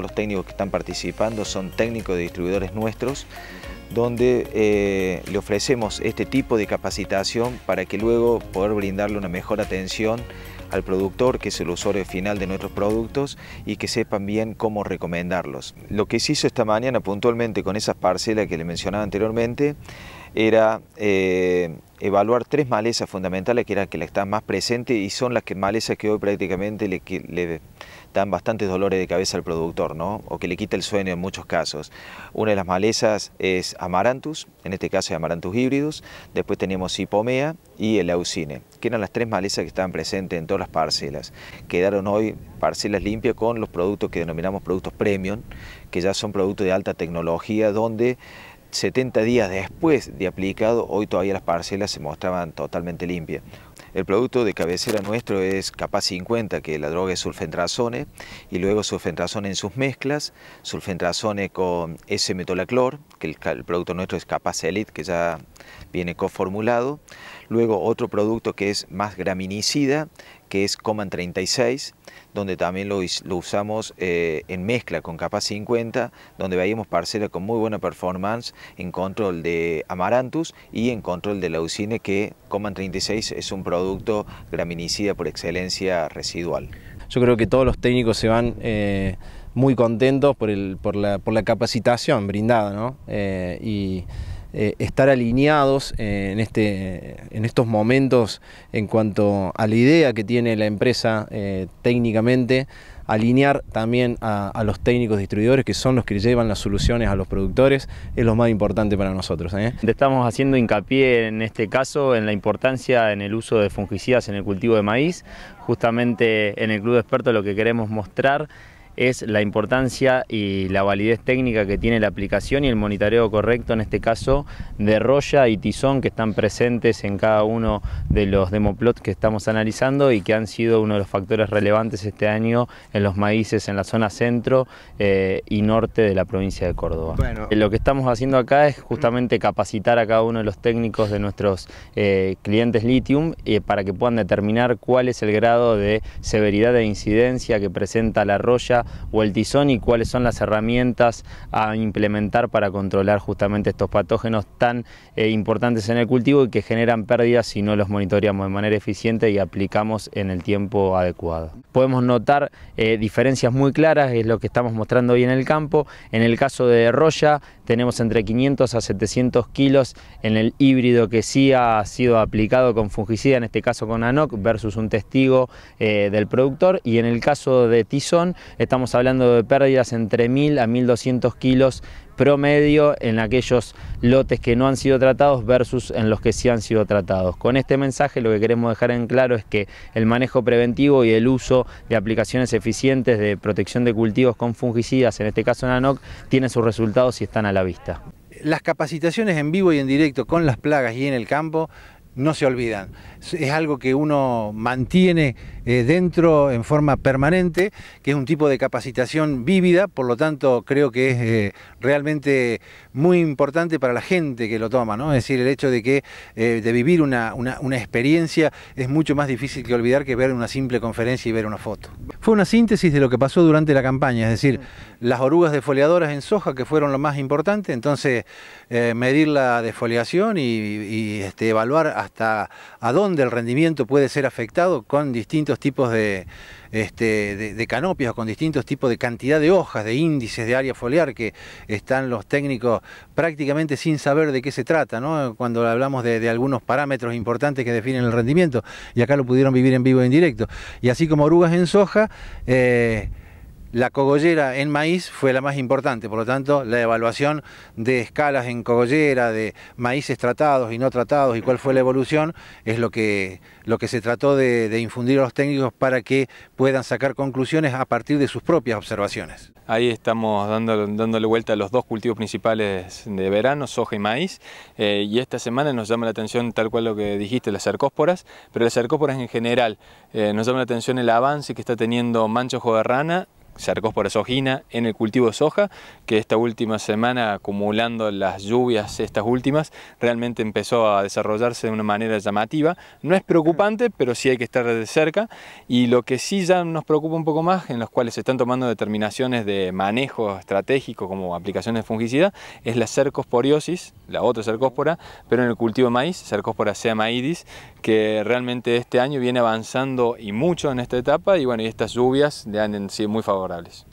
los técnicos que están participando son técnicos de distribuidores nuestros, donde eh, le ofrecemos este tipo de capacitación para que luego poder brindarle una mejor atención al productor, que es el usuario final de nuestros productos, y que sepan bien cómo recomendarlos. Lo que se hizo esta mañana puntualmente con esas parcelas que le mencionaba anteriormente era eh, evaluar tres malezas fundamentales que eran que las están más presentes y son las que, malezas que hoy prácticamente le, le, dan bastantes dolores de cabeza al productor, ¿no? O que le quita el sueño en muchos casos. Una de las malezas es amaranthus, en este caso es amaranthus híbridos, después tenemos hipomea y el aucine, que eran las tres malezas que estaban presentes en todas las parcelas. Quedaron hoy parcelas limpias con los productos que denominamos productos premium, que ya son productos de alta tecnología, donde 70 días después de aplicado, hoy todavía las parcelas se mostraban totalmente limpias. El producto de cabecera nuestro es Capaz 50, que la droga es sulfentrazone, y luego sulfentrazone en sus mezclas, sulfentrazone con S-metolaclor, que el, producto nuestro es Capaz Elite, que ya viene coformulado, Luego otro producto que es más graminicida, que es Coman 36, donde también lo, usamos eh, en mezcla con capa 50, donde veíamos parcelas con muy buena performance en control de amaranthus y en control de leucine, que Coman 36 es un producto graminicida por excelencia residual. Yo creo que todos los técnicos se van... Eh, muy contentos por, la, capacitación brindada, eh, y eh, estar alineados eh, en, este, en estos momentos en cuanto a la idea que tiene la empresa eh, técnicamente, alinear también a, los técnicos distribuidores que son los que llevan las soluciones a los productores, es lo más importante para nosotros. Estamos haciendo hincapié en este caso en la importancia en el uso de fungicidas en el cultivo de maíz, justamente en el Club de Expertos lo que queremos mostrar es la importancia y la validez técnica que tiene la aplicación y el monitoreo correcto, en este caso, de roya y tizón que están presentes en cada uno de los demoplots que estamos analizando y que han sido uno de los factores relevantes este año en los maíces en la zona centro eh, y norte de la provincia de Córdoba. Bueno. Eh, lo que estamos haciendo acá es justamente capacitar a cada uno de los técnicos de nuestros eh, clientes litium para que puedan determinar cuál es el grado de severidad de incidencia que presenta la roya o el tizón y cuáles son las herramientas a implementar para controlar justamente estos patógenos tan eh, importantes en el cultivo y que generan pérdidas si no los monitoreamos de manera eficiente y aplicamos en el tiempo adecuado. Podemos notar eh, diferencias muy claras, es lo que estamos mostrando hoy en el campo. En el caso de Roya tenemos entre 500 a 700 kilos en el híbrido que sí ha sido aplicado con fungicida, en este caso con ANOC, versus un testigo eh, del productor. Y en el caso de Tizón estamos estamos hablando de pérdidas entre 1.000 a 1.200 kilos promedio en aquellos lotes que no han sido tratados versus en los que sí han sido tratados. Con este mensaje lo que queremos dejar en claro es que el manejo preventivo y el uso de aplicaciones eficientes de protección de cultivos con fungicidas, en este caso NANOC, tienen sus resultados y están a la vista. Las capacitaciones en vivo y en directo con las plagas y en el campo no se olvidan. Es algo que uno mantiene eh, dentro en forma permanente, que es un tipo de capacitación vívida, por lo tanto creo que es eh, realmente muy importante para la gente que lo toma, ¿no? Es decir, el hecho de que eh, de vivir una, experiencia es mucho más difícil que olvidar que ver una simple conferencia y ver una foto. Fue una síntesis de lo que pasó durante la campaña, es decir, las orugas defoliadoras en soja que fueron lo más importante, entonces medir la defoliación y, este, evaluar hasta a dónde el rendimiento puede ser afectado con distintos tipos de, este, de, canopias, con distintos tipos de cantidad de hojas, de índices de área foliar que están los técnicos prácticamente sin saber de qué se trata, ¿no? cuando hablamos de, algunos parámetros importantes que definen el rendimiento, y acá lo pudieron vivir en vivo e en directo. Y así como orugas en soja, eh, la cogollera en maíz fue la más importante, por lo tanto, la evaluación de escalas en cogollera, de maíces tratados y no tratados y cuál fue la evolución, es lo que, lo que se trató de, infundir a los técnicos para que puedan sacar conclusiones a partir de sus propias observaciones. Ahí estamos dando, dándole vuelta a los dos cultivos principales de verano, soja y maíz, eh, y esta semana nos llama la atención tal cual lo que dijiste, las cercósporas, pero las cercósporas en general, eh, nos llama la atención el avance que está teniendo Mancho Joderrana Cercospora sojina en el cultivo de soja, que esta última semana, acumulando las lluvias estas últimas, realmente empezó a desarrollarse de una manera llamativa. No es preocupante, pero sí hay que estar de cerca. Y lo que sí ya nos preocupa un poco más, en los cuales se están tomando determinaciones de manejo estratégico como aplicaciones de fungicida, es la cercosporiosis, la otra cercospora, pero en el cultivo de maíz, cercospora seamaidis que realmente este año viene avanzando y mucho en esta etapa y bueno, y estas lluvias le han sido muy favorables.